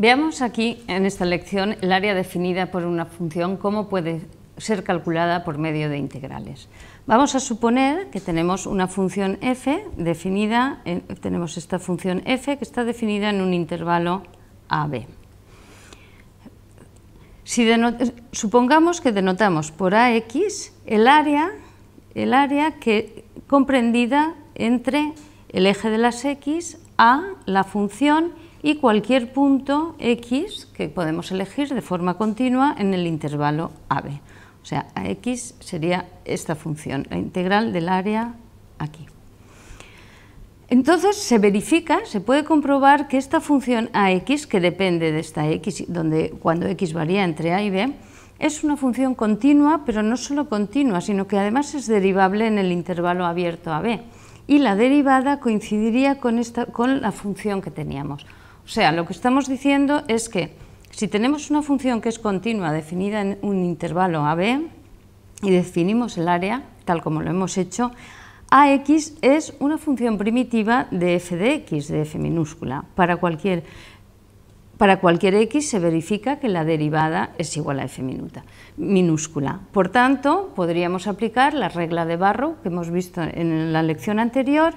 Veamos aquí en esta lección el área definida por una función, cómo puede ser calculada por medio de integrales. Vamos a suponer que tenemos una función f definida, tenemos esta función f que está definida en un intervalo AB. Si supongamos que denotamos por AX el área, el área que, comprendida entre el eje de las X a la función y cualquier punto X que podemos elegir de forma continua en el intervalo AB. O sea, a x sería esta función, la integral del área aquí. Entonces se verifica, se puede comprobar que esta función AX, que depende de esta X, cuando X varía entre A y B, es una función continua, pero no solo continua, sino que además es derivable en el intervalo abierto a B. Y la derivada coincidiría con la función que teníamos. O sea, lo que estamos diciendo es que si tenemos una función que es continua definida en un intervalo AB y definimos el área, tal como lo hemos hecho, AX es una función primitiva de f de x, de f minúscula. Para cualquier, para cualquier x se verifica que la derivada es igual a f minúscula. Por tanto, podríamos aplicar la regla de Barrow que hemos visto en la lección anterior,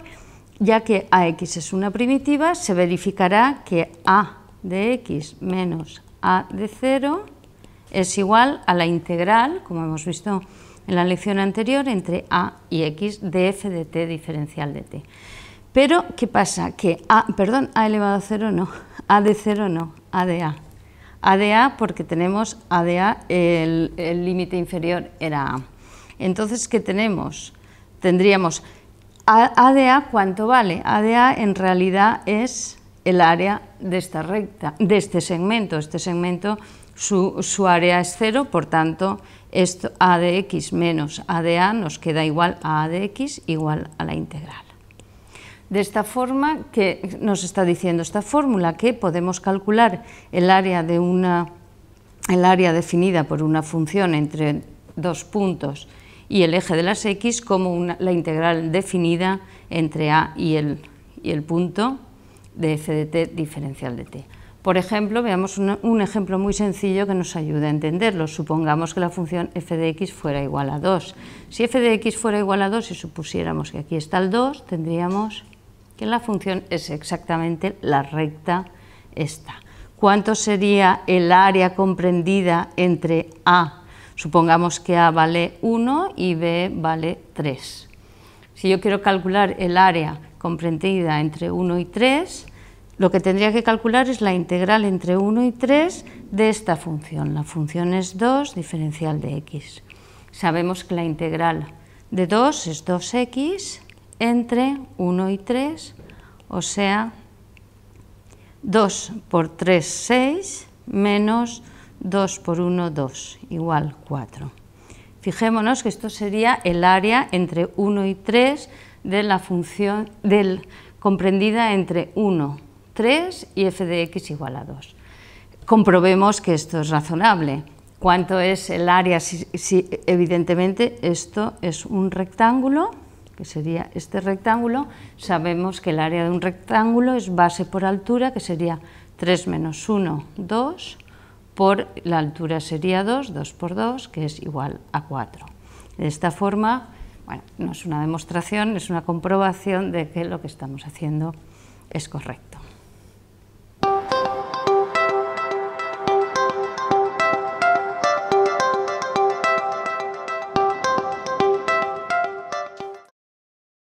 ya que ax es una primitiva, se verificará que a de x menos a de 0 es igual a la integral, como hemos visto en la lección anterior, entre a y x de f de t diferencial de t. Pero, ¿qué pasa? Que a, perdón, a elevado a 0 no, a de 0 no, a de a. A de a porque tenemos a de a, el límite inferior era a. Entonces, ¿qué tenemos? Tendríamos a ¿cuánto vale? a en realidad es el área de esta recta, de este segmento. Este segmento, su, área es cero, por tanto, esto A de x menos A de A nos queda igual a A de x igual a la integral. De esta forma, que nos está diciendo esta fórmula? Que podemos calcular el área, el área definida por una función entre dos puntos y el eje de las x como la integral definida entre a y el, y el punto de f de t diferencial de t. Por ejemplo, veamos un ejemplo muy sencillo que nos ayude a entenderlo. Supongamos que la función f de x fuera igual a 2. Si f de x fuera igual a 2 y si supusiéramos que aquí está el 2, tendríamos que la función es exactamente la recta esta. ¿Cuánto sería el área comprendida entre a Supongamos que A vale 1 y B vale 3. Si yo quiero calcular el área comprendida entre 1 y 3, lo que tendría que calcular es la integral entre 1 y 3 de esta función. La función es 2 diferencial de x. Sabemos que la integral de 2 es 2x entre 1 y 3, o sea, 2 por 3, 6, menos 2 por 1, 2, igual 4. Fijémonos que esto sería el área entre 1 y 3 de la función del, comprendida entre 1, 3 y f de x igual a 2. Comprobemos que esto es razonable. ¿Cuánto es el área? si, evidentemente esto es un rectángulo, que sería este rectángulo. Sabemos que el área de un rectángulo es base por altura, que sería 3 menos 1, 2 por la altura sería 2, 2 por 2, que es igual a 4. De esta forma, bueno, no es una demostración, es una comprobación de que lo que estamos haciendo es correcto.